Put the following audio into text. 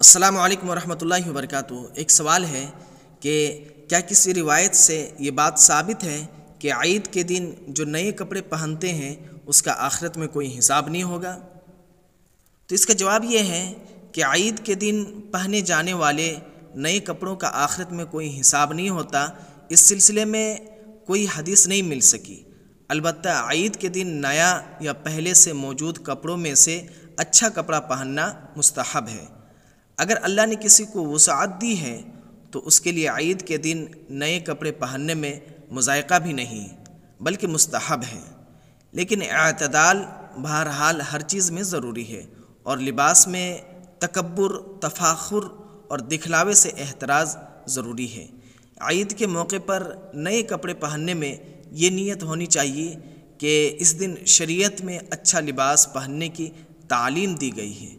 अस्सलाम वालेकुम रहमतुल्लाहि व बरकातहू एक सवाल है कि क्या किसी रिवायत से ये बात साबित है कि ईद के दिन जो नए कपड़े पहनते हैं उसका आखिरत में कोई हिसाब नहीं होगा तो इसका जवाब ये है कि ईद के दिन पहने जाने वाले नए कपड़ों का आखिरत में कोई हिसाब नहीं होता इस सिलसिले में कोई हदीस नहीं मिल सकी अलबत् ईद के दिन नया या पहले से मौजूद कपड़ों में से अच्छा कपड़ा पहनना मुस्तहब है अगर अल्लाह ने किसी को वसात दी है तो उसके लिए ईद के दिन नए कपड़े पहनने में मज़ायक़ा भी नहीं बल्कि मुस्तहब है लेकिन अतदाल बहरहाल हर चीज़ में ज़रूरी है और लिबास में तकबर तफाखुर और दिखलावे से एतराज़ ज़रूरी है ईद के मौके पर नए कपड़े पहनने में ये नीयत होनी चाहिए कि इस दिन शरीयत में अच्छा लिबास पहनने की तालीम दी गई है